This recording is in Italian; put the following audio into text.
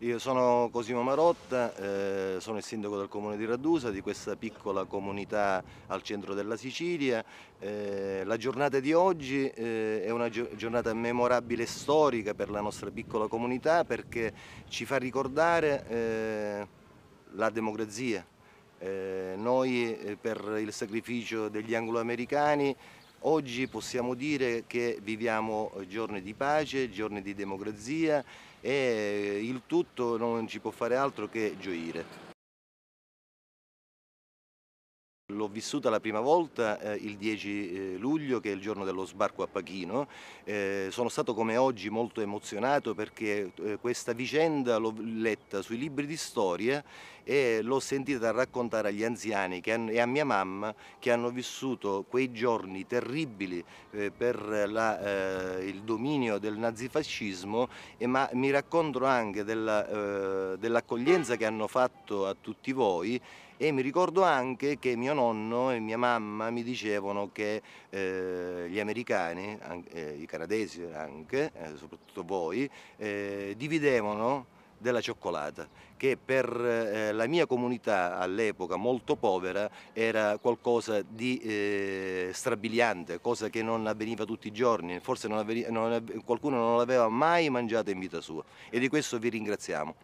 Io sono Cosimo Marotta, eh, sono il sindaco del comune di Radusa, di questa piccola comunità al centro della Sicilia. Eh, la giornata di oggi eh, è una giornata memorabile e storica per la nostra piccola comunità perché ci fa ricordare eh, la democrazia. Eh, noi eh, per il sacrificio degli angloamericani Oggi possiamo dire che viviamo eh, giorni di pace, giorni di democrazia e eh, il tutto non ci può fare altro che gioire l'ho vissuta la prima volta eh, il 10 eh, luglio, che è il giorno dello sbarco a Pachino. Eh, sono stato come oggi molto emozionato perché eh, questa vicenda l'ho letta sui libri di storia e l'ho sentita raccontare agli anziani hanno, e a mia mamma che hanno vissuto quei giorni terribili eh, per la, eh, il dominio del nazifascismo, ma mi raccontano anche dell'accoglienza che hanno fatto a tutti voi e mi ricordo anche che mio nonno e mia mamma mi dicevano che eh, gli americani, eh, i canadesi anche, eh, soprattutto voi, eh, dividevano della cioccolata che per eh, la mia comunità all'epoca molto povera era qualcosa di eh, strabiliante, cosa che non avveniva tutti i giorni, forse non avveniva, non qualcuno non l'aveva mai mangiata in vita sua e di questo vi ringraziamo.